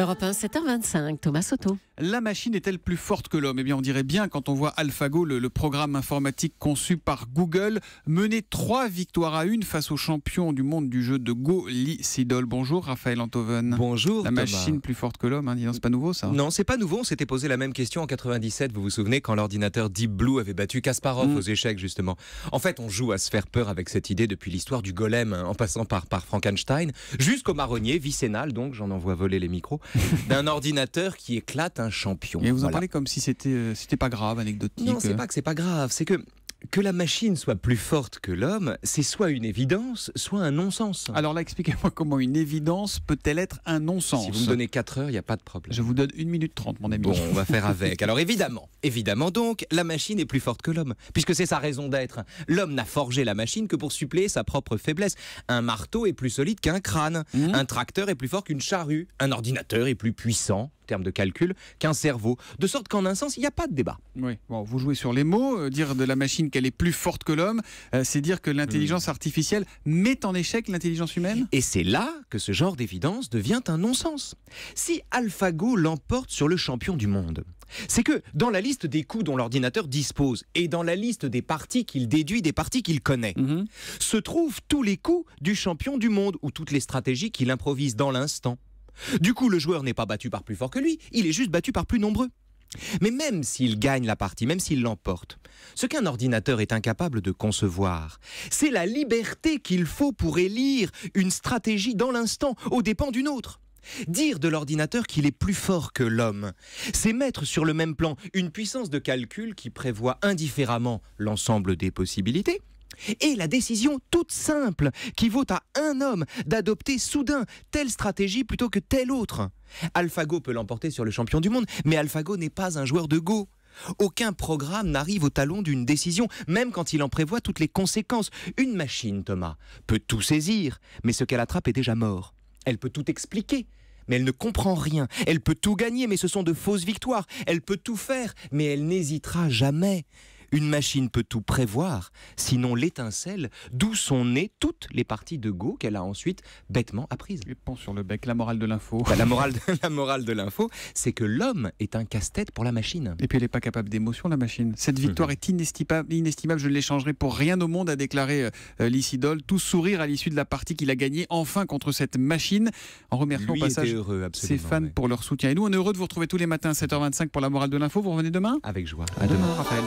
Europe 1, 7h25, Thomas Soto. La machine est-elle plus forte que l'homme Eh bien, on dirait bien quand on voit AlphaGo, le, programme informatique conçu par Google, mener trois victoires à une face aux champions du monde du jeu de Go, Lee Sedol. Bonjour, Raphaël Antoven. Bonjour. La machine plus forte que l'homme, hein, Disons, c'est pas nouveau ça hein? Non, c'est pas nouveau. On s'était posé la même question en 97, vous vous souvenez, quand l'ordinateur Deep Blue avait battu Kasparov mm. aux échecs, justement. En fait, on joue à se faire peur avec cette idée depuis l'histoire du golem, hein, en passant par, Frankenstein, jusqu'au marronnier, Vicénal, donc, j'en envoie voler les micros. d'un ordinateur qui éclate un champion. Et vous en parlez comme si c'était, euh, c'était pas grave, anecdotique. Non, c'est euh. pas que c'est pas grave, c'est que que la machine soit plus forte que l'homme, c'est soit une évidence, soit un non-sens. Alors là, expliquez-moi comment une évidence peut-elle être un non-sens Si vous me donnez 4 heures, il n'y a pas de problème. Je vous donne 1 minute 30, mon ami. Bon, on va faire avec. Alors évidemment, évidemment donc, la machine est plus forte que l'homme, puisque c'est sa raison d'être. L'homme n'a forgé la machine que pour suppléer sa propre faiblesse. Un marteau est plus solide qu'un crâne, mmh. un tracteur est plus fort qu'une charrue, un ordinateur est plus puissant termes de calcul qu'un cerveau. De sorte qu'en un sens, il n'y a pas de débat. Oui, bon, vous jouez sur les mots, euh, dire de la machine qu'elle est plus forte que l'homme, euh, c'est dire que l'intelligence hmm. artificielle met en échec l'intelligence humaine Et c'est là que ce genre d'évidence devient un non-sens. Si AlphaGo l'emporte sur le champion du monde, c'est que dans la liste des coups dont l'ordinateur dispose et dans la liste des parties qu'il déduit des parties qu'il connaît, mhm. se trouvent tous les coups du champion du monde ou toutes les stratégies qu'il improvise dans l'instant. Du coup, le joueur n'est pas battu par plus fort que lui, il est juste battu par plus nombreux. Mais même s'il gagne la partie, même s'il l'emporte, ce qu'un ordinateur est incapable de concevoir, c'est la liberté qu'il faut pour élire une stratégie dans l'instant, aux dépens d'une autre. Dire de l'ordinateur qu'il est plus fort que l'homme, c'est mettre sur le même plan une puissance de calcul qui prévoit indifféremment l'ensemble des possibilités, et la décision toute simple qui vaut à un homme d'adopter soudain telle stratégie plutôt que telle autre. AlphaGo peut l'emporter sur le champion du monde, mais AlphaGo n'est pas un joueur de Go. Aucun programme n'arrive au talon d'une décision, même quand il en prévoit toutes les conséquences. Une machine, Thomas, peut tout saisir, mais ce qu'elle attrape est déjà mort. Elle peut tout expliquer, mais elle ne comprend rien. Elle peut tout gagner, mais ce sont de fausses victoires. Elle peut tout faire, mais elle n'hésitera jamais. Une machine peut tout prévoir, sinon l'étincelle, d'où sont nées toutes les parties de Go qu'elle a ensuite bêtement apprises. lui pense sur le bec, la morale de l'info. Bah, la morale de, la morale de l'info, c'est que l'homme est un casse-tête pour la machine. Et puis elle n'est pas capable d'émotion, la machine. Cette victoire mhm. est inestimable, inestimable, je ne l'échangerai pour rien au monde, a déclaré euh, euh tout sourire à l'issue de la partie qu'il a gagnée enfin contre cette machine, en remerciant au passage ses fans pour leur soutien. Et nous, on est heureux de vous retrouver tous les matins à 7h25 pour la morale de l'info. Vous revenez demain Avec joie. À, demain Raphaël.